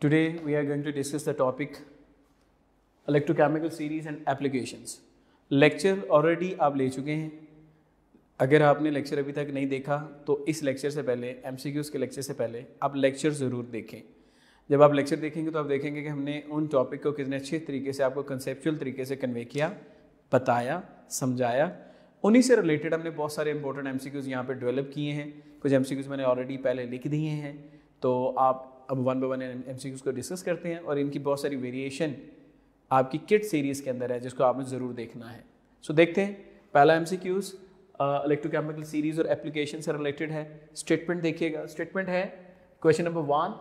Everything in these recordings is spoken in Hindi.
Today we are going to discuss the topic electrochemical series and applications lecture already आप ले चुके हैं अगर आपने लेक्चर अभी तक नहीं देखा तो इस लेक्चर से पहले एम के लेक्चर से पहले आप लेक्चर ज़रूर देखें जब आप लेक्चर देखेंगे तो आप देखेंगे कि हमने उन टॉपिक को कितने अच्छे तरीके से आपको कंसेप्चुअल तरीके से कन्वे किया बताया समझाया उन्हीं से रिलेटेड हमने बहुत सारे इंपॉर्टेंट एम सी क्यूज़ यहाँ पर डेवलप किए हैं कुछ एम सी क्यूज़ मैंने ऑलरेडी पहले लिख दिए हैं तो आप अब one by one M C को डिस्कस करते हैं और इनकी बहुत सारी वेरिएशन आपकी किट सीरीज़ के अंदर है जिसको आपने ज़रूर देखना है सो so, देखते हैं पहला M C Qs electrochemical series और एप्लीकेशन से रिलेटेड है स्टेटमेंट देखिएगा स्टेटमेंट है question number one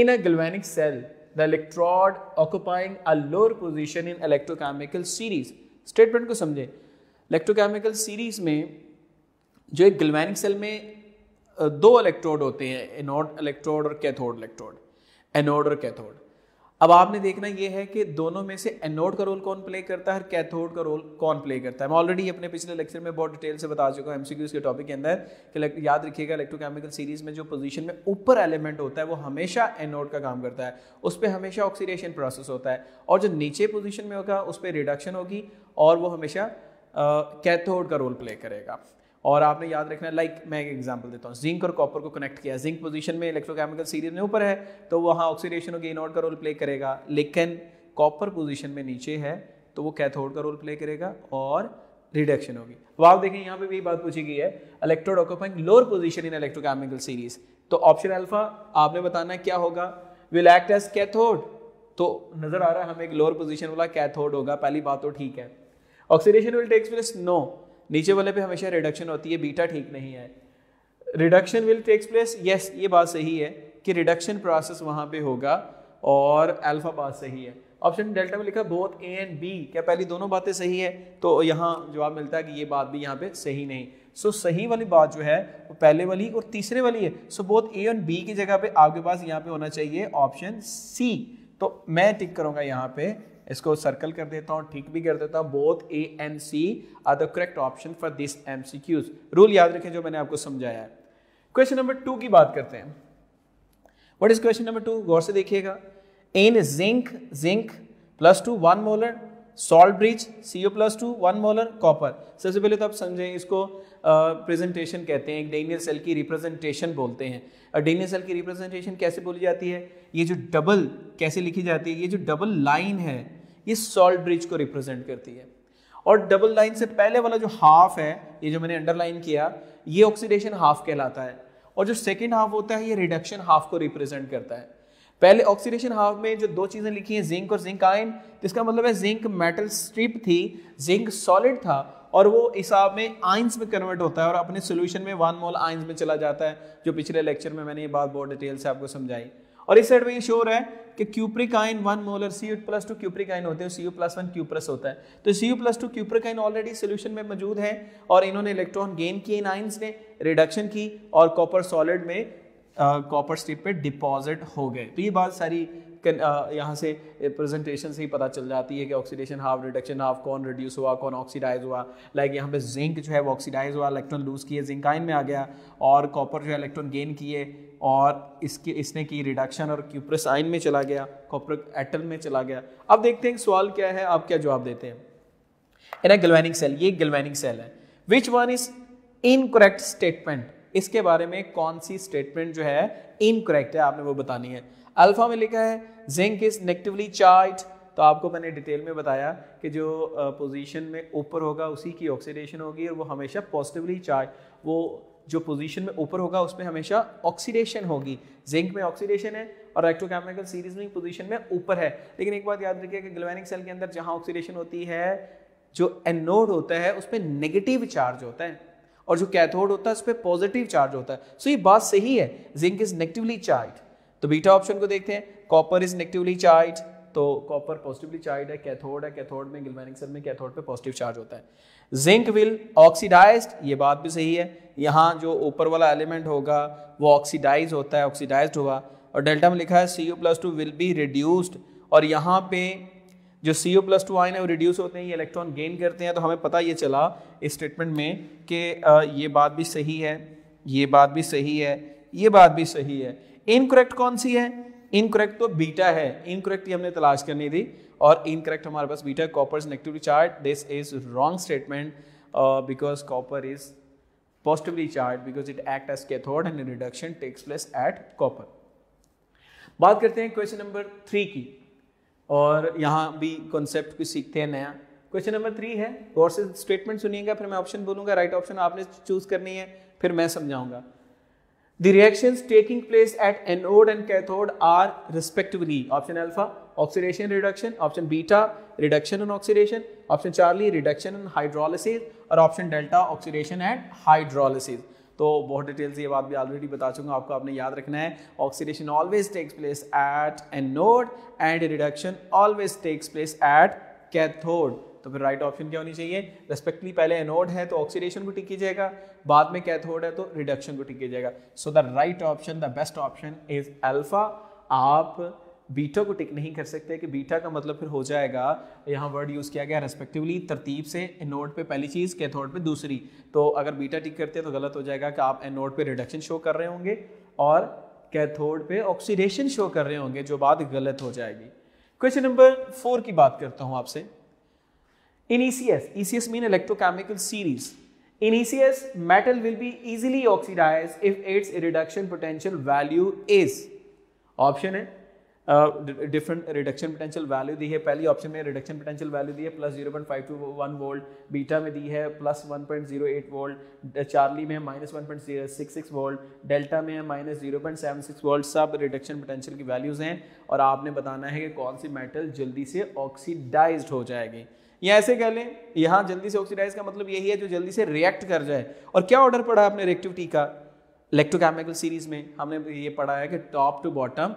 in a galvanic cell the electrode occupying a lower position in electrochemical series statement को समझें इलेक्ट्रोकेमिकल सीरीज में जो एक गल्वेनिक सेल में दो इलेक्ट्रोड होते हैं एनोड इलेक्ट्रोड और कैथोड इलेक्ट्रोड एनोड और कैथोड अब आपने देखना यह है कि दोनों में से एनोड का रोल कौन प्ले करता है और कैथोड का रोल कौन प्ले करता है मैं ऑलरेडी अपने पिछले लेक्चर में बहुत डिटेल से बता चुका हूँ एमसीक्यूज के टॉपिक के अंदर कि याद रखिएगा इलेक्ट्रोकेमिकल सीरीज में जो पोजीशन में ऊपर एलिमेंट होता है वो हमेशा एनोड का काम करता है उस पर हमेशा ऑक्सीडेशन प्रोसेस होता है और जो नीचे पोजिशन में होगा उस पर रिडक्शन होगी और वो हमेशा कैथोड का रोल प्ले करेगा और आपने याद रखना लाइक like, मैं एक एग्जाम्पल देता हूँ जिंक और कॉपर को कनेक्ट किया जिंक पोजिशन में इलेक्ट्रोकेमिकल सीरीज में ऊपर है तो वहाँ ऑक्सीडेशन और गेन का रोल प्ले करेगा लेकिन कॉपर पोजिशन में नीचे है तो वो कैथोड का रोल प्ले करेगा और रिडक्शन होगी अब आप देखें यहाँ पे भी बात पूछी गई है electrode occupying lower position in electrochemical series तो ऑप्शन अल्फा आपने बताना क्या होगा विल एक्ट एज कैथोड तो नजर आ रहा है हमें एक लोअर पोजिशन वाला कैथोड होगा पहली बात तो ठीक है oxidation will takes place no नीचे वाले पे हमेशा रिडक्शन होती है बीटा ठीक नहीं है reduction will takes place yes ये बात सही है कि रिडक्शन प्रोसेस वहाँ पे होगा और अल्फा बात सही है ऑप्शन डेल्टा में लिखा बोथ ए एंड बी क्या पहली दोनों बातें सही है तो यहाँ जवाब मिलता है कि ये बात भी यहाँ पे सही नहीं सो so, सही वाली बात जो है वो पहले वाली और तीसरे वाली है so both A and B की जगह पे आपके पास यहाँ पे होना चाहिए ऑप्शन सी तो मैं टिक करूँगा यहाँ पे इसको सर्कल कर देता हूँ ठीक भी कर देता हूँ both A and C are the correct option for this M C Qs rule याद रखें जो मैंने आपको समझाया है क्वेश्चन नंबर टू की बात करते हैं what is question number two गौर से देखिएगा in zinc zinc plus two one molar salt bridge CO plus two one molar copper सबसे पहले तो आप समझें इसको प्रेजेंटेशन कहते हैं डेनियल सेल की रिप्रेजेंटेशन बोलते हैं और डेनियल सेल की रिप्रेजेंटेशन कैसे बोली जाती है ये जो डबल कैसे लिखी जाती है ये जो डबल लाइन है ये सॉल्ट ब्रिज को रिप्रेजेंट करती है और डबल लाइन से पहले वाला जो हाफ है ये जो मैंने अंडरलाइन किया ये ऑक्सीडेशन हाफ कहलाता है और जो सेकेंड हाफ होता है ये रिडक्शन हाफ को रिप्रेजेंट करता है पहले ऑक्सीडेशन हाफ में जो दो चीज़ें लिखी हैं जिंक और जिंक आयन इसका मतलब है जिंक मेटल स्ट्रिप थी जिंक सॉलिड था और वो हिसाब में आइंस में कन्वर्ट होता है और अपने सोल्यूशन में वन मोल आइंस में चला जाता है जो पिछले लेक्चर में मैंने ये बात बहुत डिटेल से आपको समझाई और इस साइड में ये शो है कि cupric ion one molar C plus two cupric ion होते हैं C U plus one cuprous होता है तो C U plus two cupric ion already solution में मौजूद है और इन्होंने इलेक्ट्रॉन गेन किए आइंस ने रिडक्शन की और कॉपर सॉलिड में कॉपर स्ट्रिप पे डिपॉजिट हो गए तो ये बात सारी यहाँ से प्रेजेंटेशन से ही पता चल जाती है कि ऑक्सीडेशन हाफ रिडक्शन हाफ कौन रिड्यूस हुआ कौन ऑक्सीडाइज हुआ लाइक यहाँ पे जिंक जो है वो ऑक्सीडाइज हुआ इलेक्ट्रॉन लूज किए जिंक आइन में आ गया और कॉपर जो है इलेक्ट्रॉन गेन किए और इसके इसने की रिडक्शन और क्यूप्रस आइन में चला गया कॉपर एटल में चला गया अब देखते हैं सवाल क्या है आप क्या जवाब देते हैं इन ए गलवैनिक सेल ये गलवैनिक सेल है which one is incorrect statement इसके बारे में कौन सी स्टेटमेंट जो है इनकरेक्ट है आपने वो बतानी है अल्फा में लिखा है जिंक इज नेगेटिवली चार्ज तो आपको मैंने डिटेल में बताया कि जो पोजीशन में ऊपर होगा उसी की ऑक्सीडेशन होगी और वो हमेशा पॉजिटिवली चार्ज वो जो पोजीशन में ऊपर होगा उसमें हमेशा ऑक्सीडेशन होगी जिंक में ऑक्सीडेशन है और इलेक्ट्रोकेमिकल सीरीज में पोजीशन में ऊपर है लेकिन एक बात याद रखिए कि ग्लोवेनिक सेल के अंदर जहां ऑक्सीडेशन होती है जो एनोड होता है उस पर नेगेटिव चार्ज होता है और जो कैथोड होता है उस पर पॉजिटिव चार्ज होता है सो so, ये बात सही है जिंक इज नेगेटिवली चार्ज तो बीटा ऑप्शन को देखते हैं कॉपर इज नेगेटिवली चार्ज तो कॉपर पॉजिटिवली चार्ज है कैथोड है कैथोड में गिलवेनिक सेल में कैथोड पे पॉजिटिव चार्ज होता है जिंक विल ऑक्सीडाइज ये बात भी सही है यहाँ जो ऊपर वाला एलिमेंट होगा वो ऑक्सीडाइज होता है ऑक्सीडाइज हुआ और डेल्टा में लिखा है C U plus two will be reduced और यहाँ पे जो सी यू प्लस टू आइन है वो रिड्यूस होते हैं ये इलेक्ट्रॉन गेन करते हैं तो हमें पता ये चला इस स्टेटमेंट में कि ये बात भी सही है ये बात भी सही है ये बात भी सही है इनकरेक्ट कौन सी है इनकरेक्ट तो बीटा है इनकरेक्ट ही हमने तलाश करनी थी और इनकरेक्ट हमारे पास beta copper is negatively charge this is wrong statement because copper is positively charge because it act as cathode and reduction takes place at copper बात करते हैं क्वेश्चन नंबर थ्री की और यहाँ भी कॉन्सेप्ट कुछ सीखते हैं नया क्वेश्चन नंबर थ्री है और से स्टेटमेंट सुनिएगा फिर मैं ऑप्शन बोलूंगा राइट right ऑप्शन आपने चूज करनी है फिर मैं समझाऊंगा The reactions taking place at anode and cathode are respectively option alpha oxidation reduction, option beta reduction and oxidation, option Charlie reduction and hydrolysis और option delta oxidation and hydrolysis. तो बहुत डिटेल से ये बात भी ऑलरेडी बता चुका हूँ आपको आपने याद रखना है oxidation always takes place at anode and reduction always takes place at cathode तो फिर राइट ऑप्शन क्या होनी चाहिए रेस्पेक्टली पहले एनोड है तो ऑक्सीडेशन को टिक जाएगा बाद में कैथोड है तो रिडक्शन को टिक जाएगा so the right option the best option is alpha आप बीटा को टिक नहीं कर सकते कि बीटा का मतलब फिर हो जाएगा यहाँ वर्ड यूज़ किया गया रेस्पेक्टिवली तरतीब से एनोड पे पहली चीज़ कैथोड पे दूसरी तो अगर बीटा टिक करते हैं तो गलत हो जाएगा कि आप एनोड पे रिडक्शन शो कर रहे होंगे और कैथोड पे ऑक्सीडेशन शो कर रहे होंगे जो बात गलत हो जाएगी क्वेश्चन नंबर फोर की बात करता हूँ आपसे In ECS, ECS mean electrochemical series. In ECS, metal will be easily oxidized if its reduction potential value is option है डिफरेंट रिडक्शन पोटेंशियल वैल्यू दी है पहली ऑप्शन में रिडक्शन पोटेंशियल वैल्यू दी है plus zero point five two one volt beta में दी है plus one point zero eight volt Charlie में minus one point six six volt delta में है minus zero point seven six volt सब रिडक्शन पोटेंशियल की वैल्यूज़ हैं और आपने बताना है कि कौन सी मेटल जल्दी से ऑक्सीडाइज हो जाएगी या ऐसे कह लें यहाँ जल्दी से ऑक्सीडाइज का मतलब यही है जो जल्दी से रिएक्ट कर जाए और क्या ऑर्डर पढ़ा आपने रिएक्टिविटी का इलेक्ट्रोकेमिकल सीरीज में हमने ये पढ़ा है कि top to bottom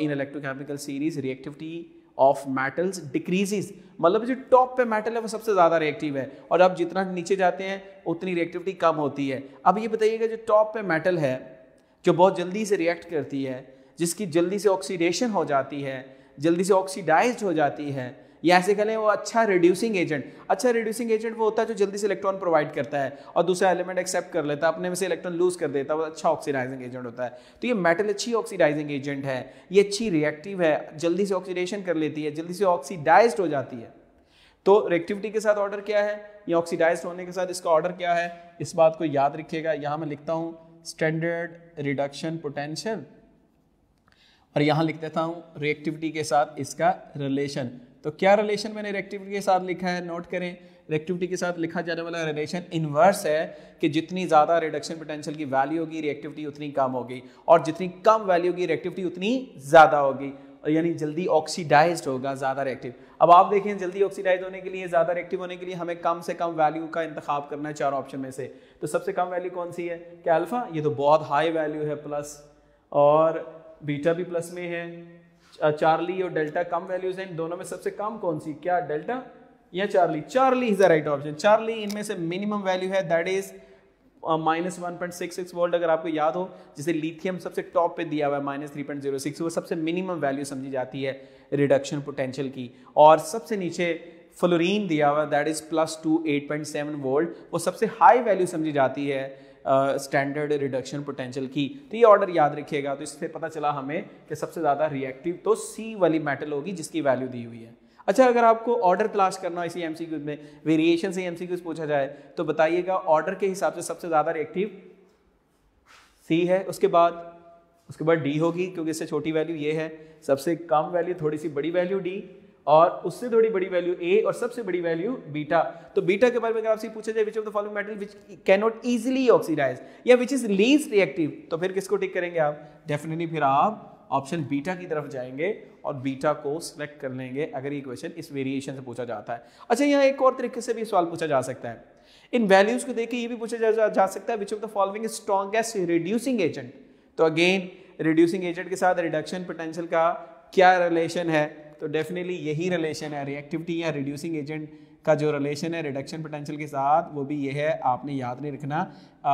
in electrochemical series reactivity of metals decreases मतलब जो टॉप पे मेटल है वो सबसे ज़्यादा रिएक्टिव है और अब जितना नीचे जाते हैं उतनी रिएक्टिविटी कम होती है अब ये बताइएगा जो टॉप पे मेटल है जो बहुत जल्दी से रिएक्ट करती है जिसकी जल्दी से ऑक्सीडेशन हो जाती है जल्दी से ऑक्सीडाइज हो जाती है या ऐसे कहें वो अच्छा रिड्यूसिंग एजेंट अच्छा रिड्यूसिंग एजेंट वो होता है जो जल्दी से इलेक्ट्रॉन प्रोवाइड करता है और दूसरा एलिमेंट एक्सेप्ट कर लेता है अपने में से इलेक्ट्रॉन लूज कर देता है वो अच्छा ऑक्सीडाइजिंग एजेंट होता है तो ये मेटल अच्छी ऑक्सीडाइजिंग एजेंट है ये अच्छी रिएक्टिव है जल्दी से ऑक्सीडेशन कर लेती है जल्दी से ऑक्सीडाइज हो जाती है तो रिएक्टिविटी के साथ ऑर्डर क्या है ये ऑक्सीडाइज होने के साथ इसका ऑर्डर क्या है इस बात को याद रखिएगा यहाँ मैं लिखता हूँ स्टैंडर्ड रिडक्शन पोटेंशियल और यहां लिख देता हूँ रिएक्टिविटी के साथ इसका रिलेशन तो क्या रिलेशन मैंने रेक्टिविटी के साथ लिखा है नोट करें रिएक्टिविटी के साथ लिखा जाने वाला रिलेशन इनवर्स है कि जितनी ज़्यादा रिडक्शन पोटेंशियल की वैल्यू होगी रिएक्टिविटी उतनी कम होगी और जितनी कम वैल्यू की रिएक्टिविटी उतनी ज़्यादा होगी यानी जल्दी ऑक्सीडाइज होगा ज़्यादा रिएक्टिव अब आप देखें जल्दी ऑक्सीडाइज होने के लिए ज़्यादा रिएक्टिव होने के लिए हमें कम से कम वैल्यू का इंतखब करना है चार ऑप्शन में से तो सबसे कम वैल्यू कौन सी है क्या अल्फ़ा ये तो बहुत हाई वैल्यू है प्लस और बीटा भी प्लस में है चार्ली और डेल्टा कम वैल्यूज हैं दोनों में सबसे कम कौन सी क्या डेल्टा या Charlie Charlie is the right option Charlie इनमें से मिनिमम वैल्यू है that is minus one point six six volt अगर आपको याद हो जिसे लिथियम सबसे टॉप पे दिया हुआ है minus three point zero six वो सबसे मिनिमम वैल्यू समझी जाती है रिडक्शन पोटेंशियल की और सबसे नीचे फ्लोरीन दिया हुआ that is plus two eight point seven volt वो सबसे हाई वैल्यू समझी जाती है स्टैंडर्ड रिडक्शन पोटेंशियल की तो ये ऑर्डर याद रखिएगा तो इससे पता चला हमें कि सबसे ज़्यादा रिएक्टिव तो सी वाली मेटल होगी जिसकी वैल्यू दी हुई है अच्छा अगर आपको ऑर्डर तलाश करना हो इसी एम में वेरिएशन से एम पूछा जाए तो बताइएगा ऑर्डर के हिसाब से सबसे ज़्यादा रिएक्टिव सी है उसके बाद उसके बाद डी होगी क्योंकि इससे छोटी वैल्यू ये है सबसे कम वैल्यू थोड़ी सी बड़ी वैल्यू डी और उससे थोड़ी बड़ी वैल्यू ए और सबसे बड़ी वैल्यू बीटा तो बीटा के बारे में अगर आपसे पूछा जाए which of the following metal which can not easily oxidise या विच इज लीस्ट रिएक्टिव तो फिर किसको टिक करेंगे आप डेफिनेटली फिर आप ऑप्शन बीटा की तरफ जाएंगे और बीटा को सिलेक्ट कर लेंगे अगर ये क्वेश्चन इस वेरिएशन से पूछा जाता है अच्छा यहाँ एक और तरीके से भी सवाल पूछा जा सकता है इन वैल्यूज को देखिए ये भी पूछा जा, जा, जा सकता है which of the following strongest reducing agent तो अगेन रिड्यूसिंग एजेंट के साथ रिडक्शन पोटेंशियल का क्या रिलेशन है तो डेफिनेटली यही रिलेशन है रिएक्टिविटी या रिड्यूसिंग एजेंट का जो रिलेशन है रिडक्शन पोटेंशियल के साथ वो भी ये है आपने याद नहीं रखना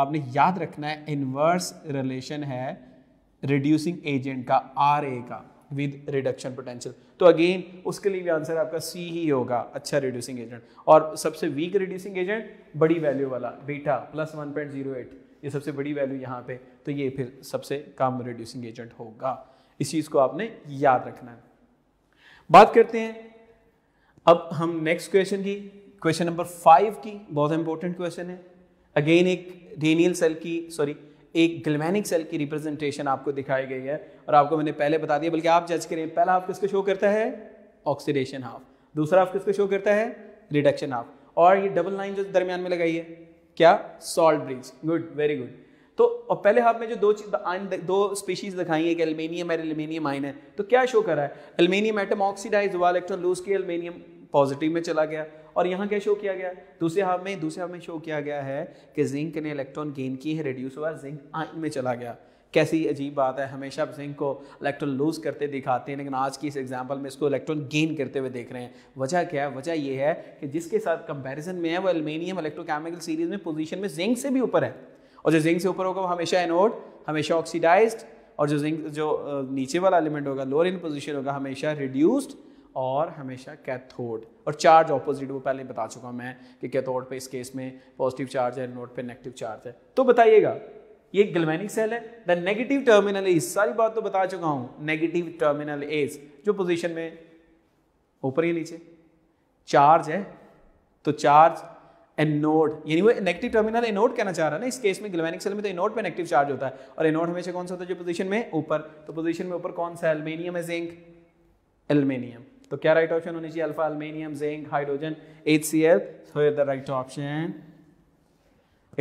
आपने याद रखना है इनवर्स रिलेशन है रिड्यूसिंग एजेंट का आर ए का विद रिडक्शन पोटेंशियल तो अगेन उसके लिए भी आंसर आपका सी ही होगा अच्छा रिड्यूसिंग एजेंट और सबसे वीक रिड्यूसिंग एजेंट बड़ी वैल्यू वाला beta plus one point zero eight ये सबसे बड़ी वैल्यू यहाँ पे तो ये फिर सबसे कम रिड्यूसिंग एजेंट होगा इस चीज़ को आपने याद रखना है बात करते हैं अब हम नेक्स्ट क्वेश्चन की क्वेश्चन नंबर फाइव की बहुत इंपॉर्टेंट क्वेश्चन है अगेन एक डेनियल सेल की सॉरी एक ग्लैमेनिक सेल की रिप्रेजेंटेशन आपको दिखाई गई है और आपको मैंने पहले बता दिया बल्कि आप जज करें पहला आप किसको शो करता है ऑक्सीडेशन हाफ दूसरा आप किसको शो करता है रिडक्शन हाफ और ये डबल लाइन जो दरमियान में लगाई है क्या salt bridge good very good तो और पहले हाफ में जो दो दो स्पीशीज दिखाई कि एल्यूमिनियम और एल्यूमिनियम आइन है तो क्या शो करा है एल्यूमिनियम एटम ऑक्सीडाइज हुआ इलेक्ट्रॉन लूज के एल्यूमिनियम पॉजिटिव में चला गया और यहाँ क्या शो किया गया दूसरे हाफ में दूसरे हाफ में शो किया गया है कि जिंक ने इलेक्ट्रॉन गेन की है रिड्यूस हुआ जिंक आइन में चला गया कैसी अजीब बात है हमेशा आप जिंक को इलेक्ट्रॉन लूज करते दिखाते हैं लेकिन आज की इस एग्जाम्पल में इसको इलेक्ट्रॉन गेन करते हुए देख रहे हैं वजह क्या है वजह यह है कि जिसके साथ कंपैरिजन में है वो अल्मेनियम इलेक्ट्रोकेमिकल सीरीज में पोजीशन में जिंक से भी ऊपर है और जो जिंक से ऊपर होगा वो हमेशा एनोड हमेशा ऑक्सीडाइज्ड और जो जिंक जो नीचे वाला एलिमेंट होगा लोअर इन पोजिशन होगा हमेशा रिड्यूस्ड और हमेशा कैथोड और चार्ज ऑपोजिट वो पहले बता चुका हूँ मैं कि कैथोड पे इस केस में पॉजिटिव चार्ज है एनोड पे नेगेटिव चार्ज है तो बताइएगा ये गलमैनिक सेल है द नेगेटिव टर्मिनल इज सारी बात तो बता चुका हूँ नेगेटिव टर्मिनल इज जो पोजिशन में ऊपर या नीचे चार्ज है तो चार्ज एनोड यानी वो नेगेटिव टर्मिनल एनोड कहना चाह रहा है ना इस केस में ग्लवेनिक सेल में तो एनोड पे नेगेटिव चार्ज होता है और एनोड हमेशा कौन सा होता है जो पोजीशन में ऊपर तो पोजीशन में ऊपर कौन सा एल्मेनियम है जिंक एल्मेनियम तो क्या राइट ऑप्शन होनी चाहिए alpha aluminium zinc hydrogen H C L so the right option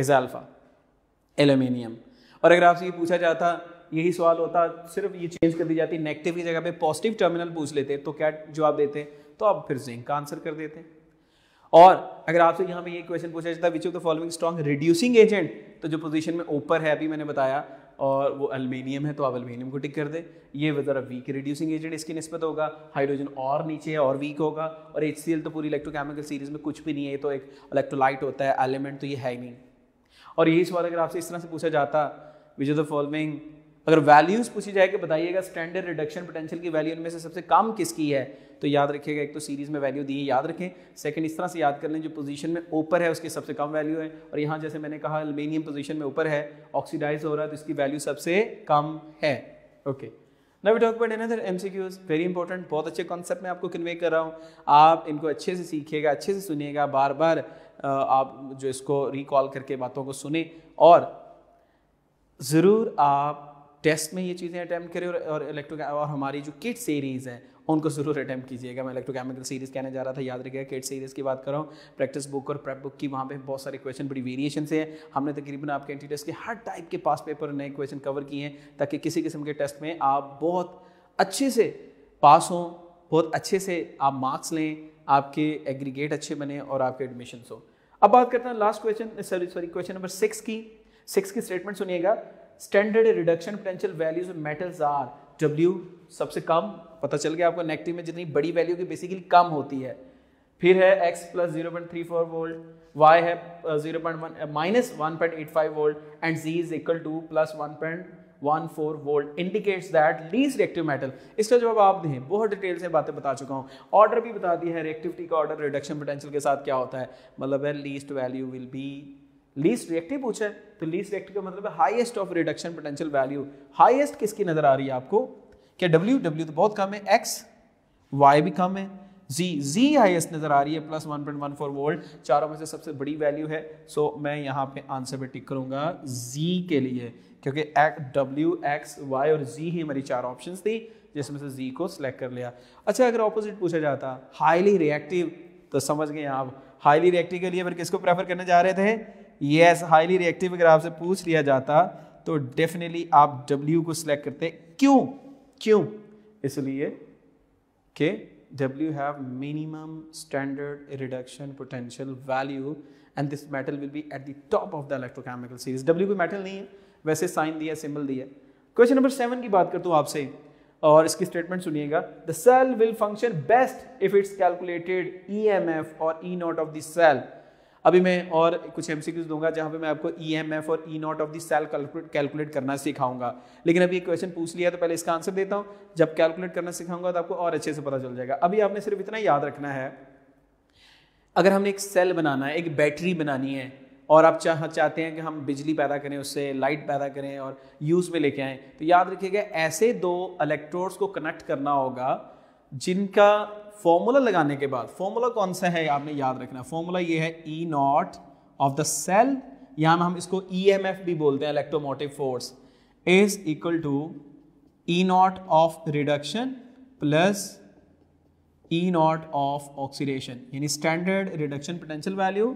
is alpha aluminium और अगर आपसे ये पूछा जाता यही सवाल होता सिर्फ ये चेंज कर दी जाती नेगेटिव की जगह पे पॉजिटिव टर्मिनल पूछ लेते तो क्या जवाब देते तो आप फिर जिंक का आंसर कर देते हैं और अगर आपसे यहाँ पे ये क्वेश्चन पूछा जाता है which of the following strong reducing agent तो जो पोजीशन में ऊपर है अभी मैंने बताया और वो अल्मीनियम है तो आप अल्मीनियम को टिक कर दे ये ज़रा वीक रिड्यूसिंग एजेंट इसकी नस्बत होगा हाइड्रोजन और नीचे है और वीक होगा और एच तो पूरी इलेक्ट्रोकेमिकल सीरीज में कुछ भी नहीं है तो एक इलेक्ट्रोलाइट होता है एलिमेंट तो ये है ही नहीं और यही सवाल अगर आपसे इस तरह से पूछा जाता विच ऑफ द फॉलोइंग अगर वैल्यूज पूछी जाए कि बताइएगा स्टैंडर्ड रिडक्शन पोटेंशियल की वैल्यू इनमें से सबसे कम किसकी है तो याद रखिएगा एक तो सीरीज में वैल्यू दी है याद रखें सेकंड इस तरह से याद कर लें जो पोजीशन में ऊपर है उसकी सबसे कम वैल्यू है और यहाँ जैसे मैंने कहा अल्मीनियम पोजीशन में ऊपर है ऑक्सीडाइज हो रहा है तो इसकी वैल्यू सबसे कम है ओके ना we talk about another MCQs very important बहुत अच्छे कॉन्सेप्ट मैं आपको कन्वे कर रहा हूँ आप इनको अच्छे से सीखिएगा अच्छे से सुनिएगा बार बार आप जो इसको रिकॉल करके बातों को सुने और ज़रूर आप टेस्ट में ये चीज़ें अटैम्प्ट करें और, और इलेक्ट्रो और हमारी जो किट सीरीज़ है उनको ज़रूर अटैम्प्ट कीजिएगा मैं इलेक्ट्रोकेमिकल तो सीरीज़ कहने जा रहा था याद रखिएगा किट सीरीज़ की बात कर रहा हूँ प्रैक्टिस बुक और प्रेप बुक की वहाँ पे बहुत सारे क्वेश्चन बड़ी वेरिएशन से हैं हमने तकरीबन आपके एंटी टेस्ट के हर टाइप के पास पेपर नए क्वेश्चन कवर किए हैं ताकि किसी किस्म के टेस्ट में आप बहुत अच्छे से पास हों बहुत अच्छे से आप मार्क्स लें आपके एग्रीगेट अच्छे बने और आपके एडमिशन हो अब बात करते हैं last question sorry question number six की सिक्स की स्टेटमेंट सुनिएगा standard reduction potential values of metals are W सबसे कम पता चल गया आपको नेगेटिव में जितनी बड़ी वैल्यू की बेसिकली कम होती है फिर है x plus zero point three four volt Y है zero point one minus one point eight five volt and G is equal to plus one point one four volt indicates that least reactive metal इसका जवाब आप दें बहुत डिटेल से बातें बता चुका हूँ ऑर्डर भी बता दिया है रिएक्टिविटी का ऑर्डर रिडक्शन पोटेंशियल के साथ क्या होता है मतलब है least value will be least reactive पूछा है तो लीस्ट रिएक्टिव का मतलब highest of reduction potential value highest किसकी नजर आ रही है आपको क्या डब्ल्यू डब्ल्यू तो बहुत कम है एक्स वाई भी कम है Z Z हाईएस्ट नजर आ रही है प्लस 1.14 वोल्ट चारों में से सबसे बड़ी वैल्यू है सो so, मैं यहाँ पे आंसर पे टिक करूंगा Z के लिए क्योंकि W X Y और Z ही हमारी चार ऑप्शंस थी जिसमें से Z को सिलेक्ट कर लिया अच्छा अगर ऑपोजिट पूछा जाता हाईली रिएक्टिव तो समझ गए आप हाईली रिएक्टिव के लिए फिर किसको प्रेफर करने जा रहे थे यस हाईली रिएक्टिव अगर आपसे पूछ लिया जाता तो डेफिनेटली आप W को सिलेक्ट करते क्यों क्यों इसलिए कि W have minimum standard reduction potential value and this metal will be at the top of the electrochemical series W कोई मेटल नहीं है वैसे साइन दिया सिंबल दिया क्वेश्चन नंबर सेवन की बात करता हूँ आपसे और इसकी स्टेटमेंट सुनिएगा the cell will function best if it's calculated E M F और E naught of the cell अभी मैं और कुछ एम दूंगा जहाँ पे मैं आपको ई एम एफ और E naught of the cell calculate करना सिखाऊंगा लेकिन अभी एक क्वेश्चन पूछ लिया तो पहले इसका आंसर देता हूँ जब कैलकुलेट करना सिखाऊंगा तो आपको और अच्छे से पता चल जाएगा अभी आपने सिर्फ इतना याद रखना है अगर हमने एक सेल बनाना है एक बैटरी बनानी है और आप चाह चाहते हैं कि हम बिजली पैदा करें उससे लाइट पैदा करें और यूज़ में लेके आएँ तो याद रखिएगा ऐसे दो इलेक्ट्रोड्स को कनेक्ट करना होगा जिनका फॉर्मूला लगाने के बाद फॉर्मूला कौन सा है आपने याद रखना है फॉर्मूला ये है E naught of the cell यहां हम इसको ई एम एफ भी बोलते हैं electromotive force is equal to E naught of reduction plus E naught of oxidation यानी standard reduction potential value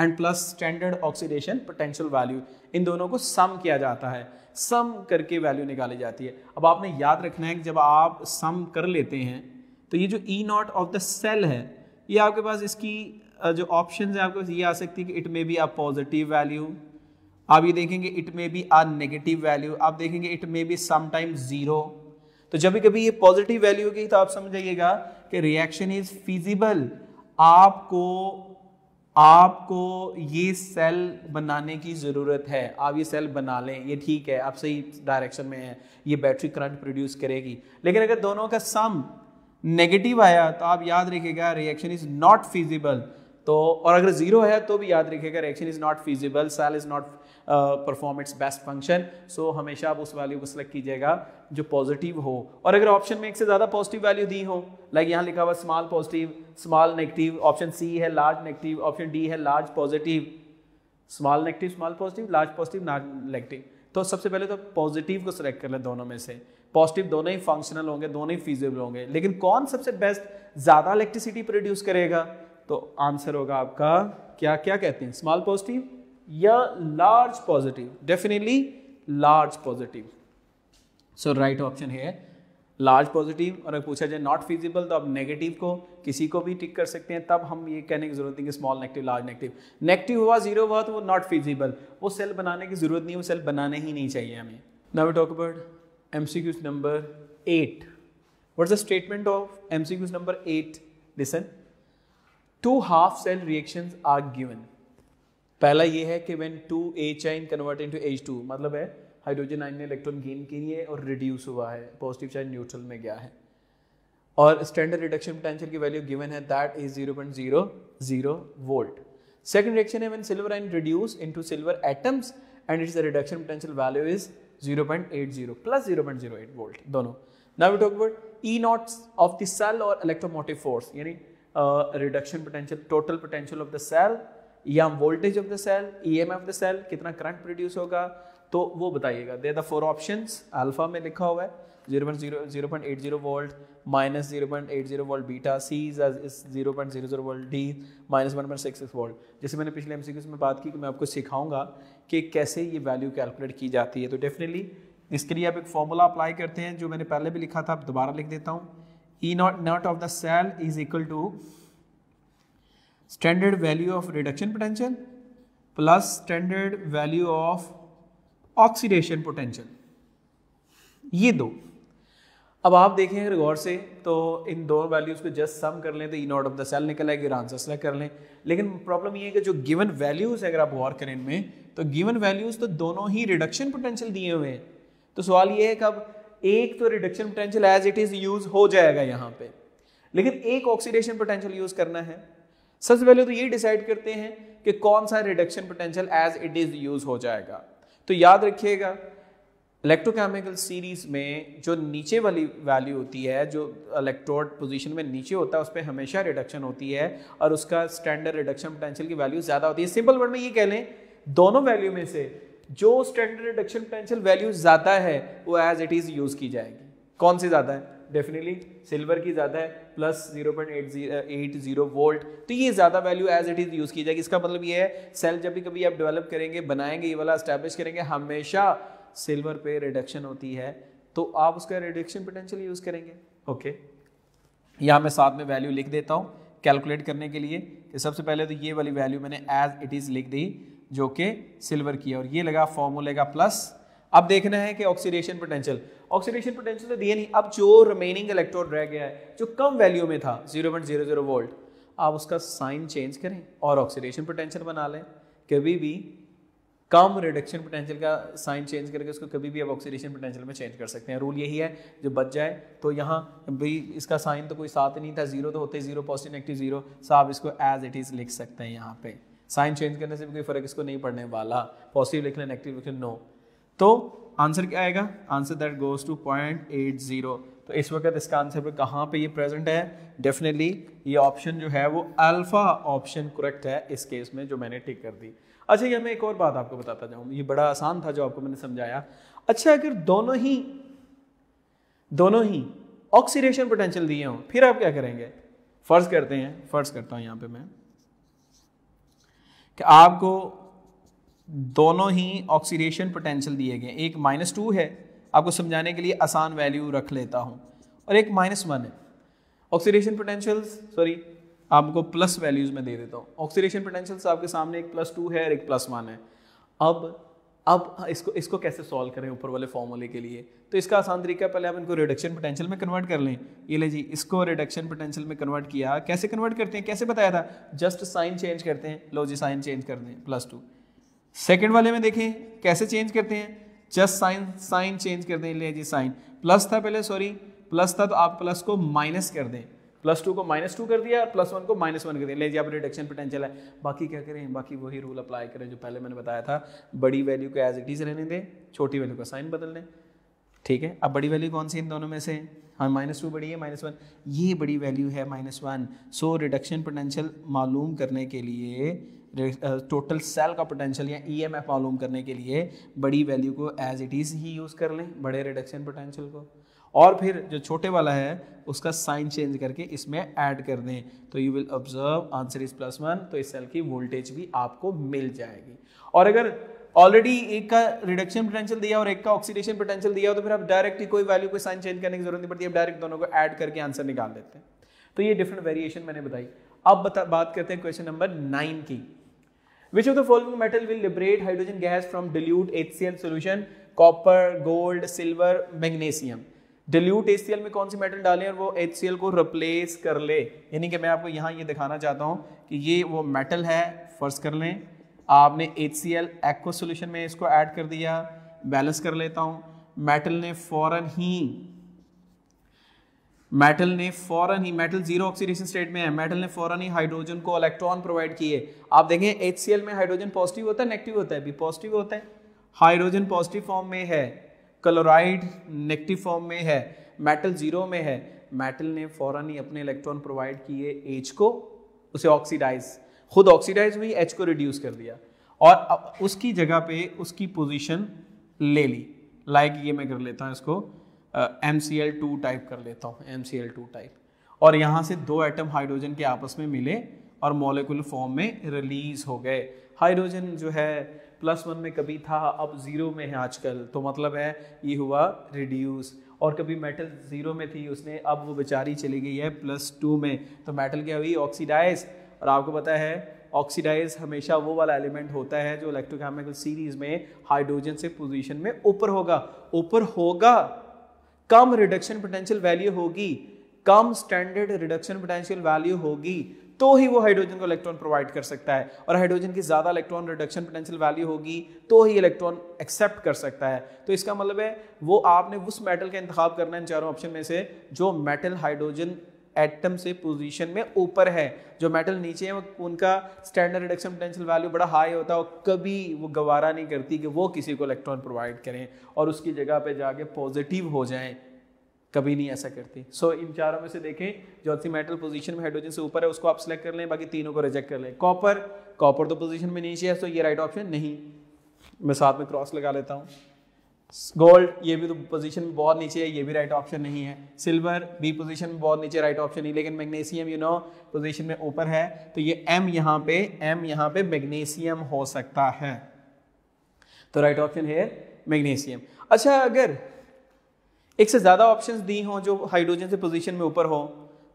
and plus standard oxidation potential value इन दोनों को सम किया जाता है सम करके वैल्यू निकाली जाती है अब आपने याद रखना है कि जब आप सम कर लेते हैं तो ये जो E naught of the cell है ये आपके पास इसकी जो ऑप्शन है आपके पास ये आ सकती है कि it may be a positive value आप ये देखेंगे it may be a negative value आप देखेंगे it may be sometime zero तो जब भी कभी ये पॉजिटिव वैल्यू होगी तो आप समझ जाइएगा कि रिएक्शन इज फिजिबल आपको आपको ये सेल बनाने की ज़रूरत है आप ये सेल बना लें ये ठीक है आप सही डायरेक्शन में है ये बैटरी करंट प्रोड्यूस करेगी लेकिन अगर दोनों का सम नेगेटिव आया तो आप याद रखिएगा रिएक्शन इज नॉट फिजिबल तो और अगर जीरो है तो भी याद रखिएगा reaction is not feasible cell is not perform its best function so हमेशा आप उस वैल्यू को सेलेक्ट कीजिएगा जो पॉजिटिव हो और अगर ऑप्शन में एक से ज़्यादा पॉजिटिव वैल्यू दी हो लाइक यहाँ लिखा हुआ small positive small negative option C है लार्ज नेगेटिव ऑप्शन डी है large positive small negative small positive large positive large negative तो सबसे पहले तो पॉजिटिव को सिलेक्ट कर लें दोनों में से पॉजिटिव दोनों ही फंक्शनल होंगे दोनों ही फिजिबल होंगे लेकिन कौन सबसे बेस्ट ज़्यादा इलेक्ट्रिसिटी प्रोड्यूस करेगा तो आंसर होगा आपका क्या क्या कहते हैं स्मॉल पॉजिटिव या large positive definitely large positive so right option है लार्ज पॉजिटिव और अगर पूछा जाए नॉट फिजिबल तो आप नेगेटिव को किसी को भी टिक कर सकते हैं तब हम ये कहने की जरूरत नहीं कि small negative large negative negative हुआ जीरो हुआ तो वो नॉट फिजिबल वो सेल बनाने की जरूरत नहीं वो सेल बनाने ही नहीं चाहिए हमें now talk about MCQs number 8. What's the statement of MCQs number eight listen to half cell reaction are given पहला ये है कि when two H ion convert into H two मतलब है हाइड्रोजन आइन ने इलेक्ट्रॉन गेन के लिए और रिड्यूस हुआ है पॉजिटिव चार्ज न्यूट्रल में गया है और स्टैंडर्ड रिडक्शन पोटेंशियल की वैल्यू गिवन है that is zero zero point zero volt second reaction है when silver ion reduce into silver atoms and its the reduction potential value is 0.80 plus 0.08 volt दोनों now we talk about E naughts of the cell और इलेक्ट्रोमोटिव फोर्स यानी reduction potential total potential of the cell या voltage of the cell E M of the cell कितना करंट प्रोड्यूस होगा तो वो बताइएगा they the four option alpha में लिखा हुआ है zero point zero zero point eight zero volt minus zero point eight zero volt beta C is zero point zero zero volt D minus one point six six volt जैसे मैंने पिछले एम में बात की कि मैं आपको सिखाऊंगा कि कैसे ये वैल्यू कैलकुलेट की जाती है तो डेफिनेटली इसके लिए आप एक फॉर्मूला अप्लाई करते हैं जो मैंने पहले भी लिखा था आप दोबारा लिख देता हूँ E naught naught of the cell is equal to standard value of reduction potential plus standard value of oxidation potential ये दो अब आप देखें अगर गौर से तो इन दोनों वैल्यूज़ को जस्ट सम कर लें तो E naught of the cell निकल आएगी आंसर सेलेक्ट कर लें लेकिन प्रॉब्लम ये है कि जो गिवन वैल्यूज़ है अगर आप गौर करें इनमें तो गिवन वैल्यूज़ तो दोनों ही रिडक्शन पोटेंशियल दिए हुए हैं तो सवाल ये है कि अब एक तो reduction potential as it is use हो जाएगा यहाँ पर लेकिन एक ऑक्सीडेशन पोटेंशियल यूज़ करना है सबसे पहले तो ये डिसाइड करते हैं कि कौन सा reduction potential as it is use हो जाएगा तो याद रखिएगा इलेक्ट्रोकेमिकल सीरीज में जो नीचे वाली वैल्यू होती है जो इलेक्ट्रोड पोजीशन में नीचे होता है उस पर हमेशा रिडक्शन होती है और उसका स्टैंडर्ड रिडक्शन पोटेंशियल की वैल्यू ज़्यादा होती है सिंपल वर्ड में ये कह लें दोनों वैल्यू में से जो स्टैंडर्ड रिडक्शन पोटेंशियल वैल्यू ज़्यादा है वो एज इट इज़ यूज़ की जाएगी कौन सी ज़्यादा है डेफिनेटली सिल्वर की ज़्यादा है plus zero point eight zero volt तो ये ज़्यादा value as it is use की जाएगी इसका मतलब ये है सेल जब भी कभी आप डेवलप करेंगे बनाएंगे ये वाला स्टैब्लिश करेंगे हमेशा सिल्वर पे रिडक्शन होती है तो आप उसका रिडक्शन पोटेंशियल यूज़ करेंगे ओके यहाँ मैं साथ में वैल्यू लिख देता हूँ कैलकुलेट करने के लिए कि सबसे पहले तो ये वाली वैल्यू मैंने एज इट इज़ लिख दी जो कि सिल्वर की है और ये लगा फॉर्मूले का प्लस अब देखना है कि ऑक्सीडेशन पोटेंशियल ऑक्सीडेशन पोटेंशियल तो दिए नहीं अब जो रिमेनिंग इलेक्ट्रोड रह गया है जो कम वैल्यू में था 0.00 वोल्ट आप उसका साइन चेंज करें और ऑक्सीडेशन पोटेंशियल बना लें कभी भी कम रिडक्शन पोटेंशियल का साइन चेंज करके उसको कभी भी आप ऑक्सीडेशन पोटेंशियल में चेंज कर सकते हैं रूल यही है जो बच जाए तो यहाँ भी इसका साइन तो कोई साथ नहीं था जीरो तो होते zero positive negative zero so आप इसको एज इट इज़ लिख सकते हैं यहाँ पे साइन चेंज करने से भी कोई फर्क इसको नहीं पड़ने वाला पॉजिटिव लिख लें नेगेटिव लिख लें नो तो आंसर क्या आएगा answer that goes to point eight zero तो इस वक्त इसका आंसर में कहाँ पे ये प्रेजेंट है डेफिनेटली ये ऑप्शन जो है वो अल्फा ऑप्शन करेक्ट है इस केस में जो मैंने टिक कर दी अच्छा यह मैं एक और बात आपको बताता जाऊँ ये बड़ा आसान था जो आपको मैंने समझाया अच्छा अगर दोनों ही दोनों ही ऑक्सीडेशन पोटेंशियल दिए हों फिर आप क्या करेंगे फर्ज करते हैं फर्ज करता हूँ यहाँ पे मैं कि आपको दोनों ही ऑक्सीडेशन पोटेंशियल दिए गए एक माइनस टू है आपको समझाने के लिए आसान वैल्यू रख लेता हूँ और एक माइनस वन है ऑक्सीडेशन पोटेंशियल्स सॉरी आपको प्लस वैल्यूज में दे देता हूँ ऑक्सीडेशन पोटेंशियल्स आपके सामने एक प्लस टू है और एक प्लस वन है अब अब इसको इसको कैसे सॉल्व करें ऊपर वाले फॉर्मूले के लिए तो इसका आसान तरीका पहले आप इनको रिडक्शन पोटेंशियल में कन्वर्ट कर लें ये ले जी इसको रिडक्शन पोटेंशियल में कन्वर्ट किया कैसे कन्वर्ट करते हैं कैसे बताया था जस्ट साइन चेंज करते हैं लो जी साइन चेंज कर दें प्लस टू सेकेंड वाले में देखें कैसे चेंज करते हैं जस्ट साइन साइन चेंज कर दें ले जी साइन प्लस था पहले सॉरी प्लस था तो आप प्लस को माइनस कर दें प्लस टू को माइनस टू कर दिया प्लस वन को माइनस वन कर दिया ले जी आप रिडक्शन पोटेंशियल है बाकी क्या करें बाकी वही रूल अप्लाई करें जो पहले मैंने बताया था बड़ी वैल्यू को एज इट इज़ रहने दें छोटी वैल्यू का साइन बदल दें ठीक है अब बड़ी वैल्यू कौन सी इन दोनों में से हाँ माइनस टू बड़ी है माइनस वन ये बड़ी वैल्यू है minus one so reduction potential मालूम करने के लिए टोटल uh, सेल का पोटेंशियल या ई e मालूम करने के लिए बड़ी वैल्यू को एज इट इज़ ही यूज़ कर लें बड़े रिडक्शन पोटेंशियल को और फिर जो छोटे वाला है उसका साइन चेंज करके इसमें ऐड कर दें तो you will observe answer is plus one तो इस सेल की वोल्टेज भी आपको मिल जाएगी और अगर ऑलरेडी एक का रिडक्शन पोटेंशियल दिया और एक का ऑक्सीडेशन पोटेंशियल दिया तो फिर आप डायरेक्टली कोई वैल्यू को साइन चेंज करने की जरूरत नहीं पड़ती आप डायरेक्ट दोनों को ऐड करके आंसर निकाल देते हैं तो ये डिफरेंट वेरिएशन मैंने बताई अब बता बात करते हैं क्वेश्चन नंबर नाइन की Which of the following metal will liberate hydrogen gas from dilute HCl solution? Copper gold silver magnesium dilute H में कौन सी मेटल डालें और वो एच को रिप्लेस कर ले यानी कि मैं आपको यहाँ ये दिखाना चाहता हूँ कि ये वो मेटल है फर्स्ट कर लें आपने H C L aqua solution में इसको ऐड कर दिया बैलेंस कर लेता हूँ मेटल ने फ़ौरन ही मेटल ने फौरन ही मेटल जीरो ऑक्सीडेशन स्टेट में है मेटल ने फौरन ही हाइड्रोजन को इलेक्ट्रॉन प्रोवाइड किए आप देखें एच में हाइड्रोजन पॉजिटिव होता है नेगेटिव होता है भी पॉजिटिव होता है हाइड्रोजन पॉजिटिव फॉर्म में है क्लोराइड नेगेटिव फॉर्म में है मेटल जीरो में है मेटल ने फौरन ही अपने इलेक्ट्रॉन प्रोवाइड किए एच को उसे ऑक्सीडाइज खुद ऑक्सीडाइज हुई एच को रिड्यूस कर दिया और अब उसकी जगह पे उसकी पोजीशन ले ली लाइक ये मैं कर लेता हूँ इसको M C L two type कर लेता हूँ M C L two type और यहाँ से दो एटम हाइड्रोजन के आपस में मिले और मोलिकुलर फॉर्म में रिलीज हो गए हाइड्रोजन जो है प्लस वन में कभी था अब ज़ीरो में है आजकल तो मतलब है ये हुआ रिड्यूस और कभी मेटल ज़ीरो में थी उसने अब वो बेचारी चली गई है प्लस टू में तो मेटल क्या हुई ऑक्सीडाइज और आपको पता है ऑक्सीडाइज हमेशा वो वाला एलिमेंट होता है जो इलेक्ट्रोकेमिकल सीरीज में हाइड्रोजन से पोजीशन में ऊपर होगा ऊपर होगा कम रिडक्शन पोटेंशियल वैल्यू होगी कम स्टैंडर्ड रिडक्शन पोटेंशियल वैल्यू होगी तो ही वो हाइड्रोजन को इलेक्ट्रॉन प्रोवाइड कर सकता है और हाइड्रोजन की ज़्यादा इलेक्ट्रॉन रिडक्शन पोटेंशियल वैल्यू होगी तो ही इलेक्ट्रॉन एक्सेप्ट कर सकता है तो इसका मतलब है वो आपने उस मेटल का इंतख्या करना है इन चारों ऑप्शन में से जो मेटल हाइड्रोजन एटम से पोजीशन में ऊपर है जो मेटल नीचे है उनका स्टैंडर्ड रिडक्शन पोटेंशियल वैल्यू बड़ा हाई होता है और कभी वो गवारा नहीं करती कि वो किसी को इलेक्ट्रॉन प्रोवाइड करें और उसकी जगह पे जाके पॉजिटिव हो जाएं कभी नहीं ऐसा करती सो so, इन चारों में से देखें जो सी मेटल पोजीशन में हाइड्रोजन से ऊपर है उसको आप सिलेक्ट कर लें बाकी तीनों को रिजेक्ट कर लें कॉपर कॉपर तो पोजीशन में नीचे है तो ये राइट ऑप्शन नहीं मैं साथ में क्रॉस लगा लेता हूँ गोल्ड ये भी तो पोजीशन में बहुत नीचे है ये भी राइट ऑप्शन नहीं है सिल्वर भी पोजीशन में बहुत नीचे राइट ऑप्शन नहीं लेकिन मैग्नीशियम यू नो पोजीशन में ऊपर है तो ये एम यहाँ पे एम यहाँ पे मैग्नीशियम हो सकता है तो राइट ऑप्शन है मैग्नीशियम अच्छा अगर एक से ज़्यादा ऑप्शंस दी हों जो हाइड्रोजन से पोजीशन में ऊपर हो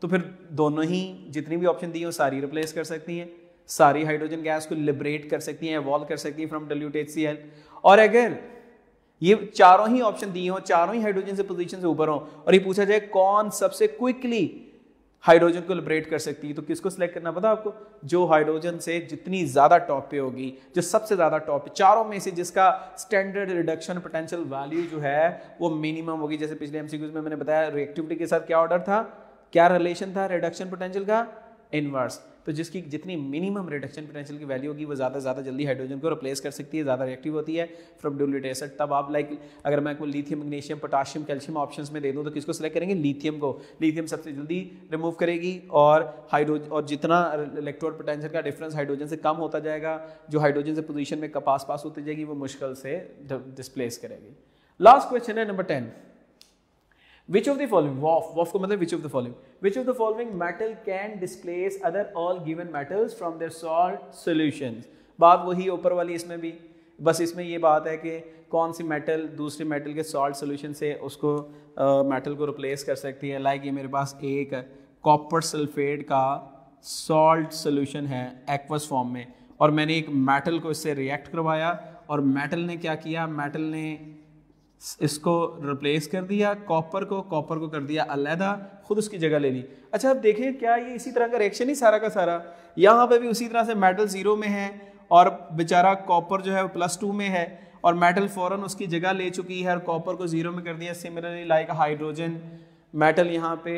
तो फिर दोनों ही जितनी भी ऑप्शन दी हों सारी रिप्लेस कर सकती हैं सारी हाइड्रोजन गैस को लिबरेट कर सकती हैं एवॉल्व कर सकती हैं फ्रॉम डब्ल्यू और अगर ये चारों ही ऑप्शन दिए हों चारों ही हाइड्रोजन से पोजीशन से ऊपर हों और ये पूछा जाए कौन सबसे क्विकली हाइड्रोजन को लिबरेट कर सकती है तो किसको सिलेक्ट करना पता आपको जो हाइड्रोजन से जितनी ज़्यादा टॉप पे होगी जो सबसे ज़्यादा टॉप पे चारों में से जिसका स्टैंडर्ड रिडक्शन पोटेंशियल वैल्यू जो है वो मिनिमम होगी जैसे पिछले एमसीक्यूज में मैंने बताया रिएक्टिविटी के साथ क्या ऑर्डर था क्या रिलेशन था रिडक्शन पोटेंशियल का इनवर्स तो जिसकी जितनी मिनिमम रिडक्शन पोटेंशियल की वैल्यू होगी वो ज़्यादा से ज़्यादा जल्दी हाइड्रोजन को रिप्लेस कर सकती है ज़्यादा रिएक्टिव होती है फ्रॉम डोलेट एसड तब आप लाइक अगर मैं कोई lithium magnesium potassium calcium option में दे दूँ तो किसको सेलेक्ट करेंगे लिथियम को लिथियम सबसे जल्दी रिमूव करेगी और हाइड्रोजन और जितना इलेक्ट्रोड पोटेंशियल का डिफरेंस हाइड्रोजन से कम होता जाएगा जो हाइड्रोजन से पोजीशन में कपास पास होती जाएगी वो मुश्किल से डिस्प्लेस करेगी लास्ट क्वेश्चन है number ten which of the following वॉफ वॉफ का मतलब which of the following which of the following metal can displace other all given metals from their salt solution बात वही ऊपर वाली इसमें भी बस इसमें ये बात है कि कौन सी मेटल दूसरे मेटल के सॉल्ट सोल्यूशन से उसको मेटल uh, को रिप्लेस कर सकती है लाइक like ये मेरे पास एक कॉपर सल्फेट का सॉल्ट सोल्यूशन है एक्वस फॉर्म में और मैंने एक मेटल को इससे रिएक्ट करवाया और मेटल ने क्या किया मेटल ने इसको रिप्लेस कर दिया कॉपर को कॉपर को कर दिया अलहदा खुद उसकी जगह ले ली अच्छा अब देखें क्या ये इसी तरह का रिएक्शन ही सारा का सारा यहाँ पे भी उसी तरह से मेटल ज़ीरो में है और बेचारा कॉपर जो है वो प्लस टू में है और मेटल फ़ौरन उसकी जगह ले चुकी है और कॉपर को ज़ीरो में कर दिया सिमिलरली लाइक हाइड्रोजन मेटल यहाँ पे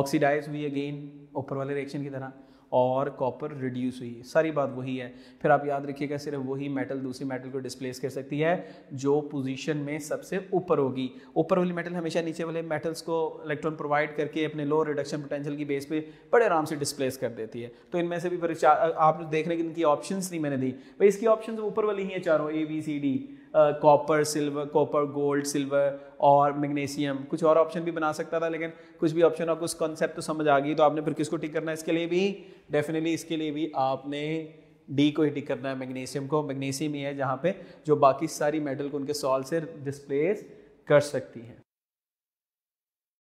ऑक्सीडाइज हुई अगेन ऊपर वाले रिएक्शन की तरह और कॉपर रिड्यूस हुई सारी बात वही है फिर आप याद रखिएगा सिर्फ वही मेटल दूसरी मेटल को डिस्प्लेस कर सकती है जो पोजीशन में सबसे ऊपर होगी ऊपर वाली मेटल हमेशा नीचे वाले मेटल्स को इलेक्ट्रॉन प्रोवाइड करके अपने लो रिडक्शन पोटेंशियल की बेस पे बड़े आराम से डिस्प्लेस कर देती है तो इनमें से भी आप देख रहे हैं कि इनकी ऑप्शन नहीं मैंने दी भाई इसकी ऑप्शन ऊपर वाली ही है चारों A B C D copper silver copper gold silver और मैग्नीशियम कुछ और ऑप्शन भी बना सकता था लेकिन कुछ भी ऑप्शन आपको उस कॉन्सेप्ट तो समझ आ गई तो आपने फिर किसको टिक करना है इसके लिए भी डेफिनेटली इसके लिए भी आपने डी को ही टिक करना है मैग्नीशियम को मैग्नीशियम ही है जहाँ पे जो बाकी सारी मेटल को उनके सॉल से डिस्प्लेस कर सकती हैं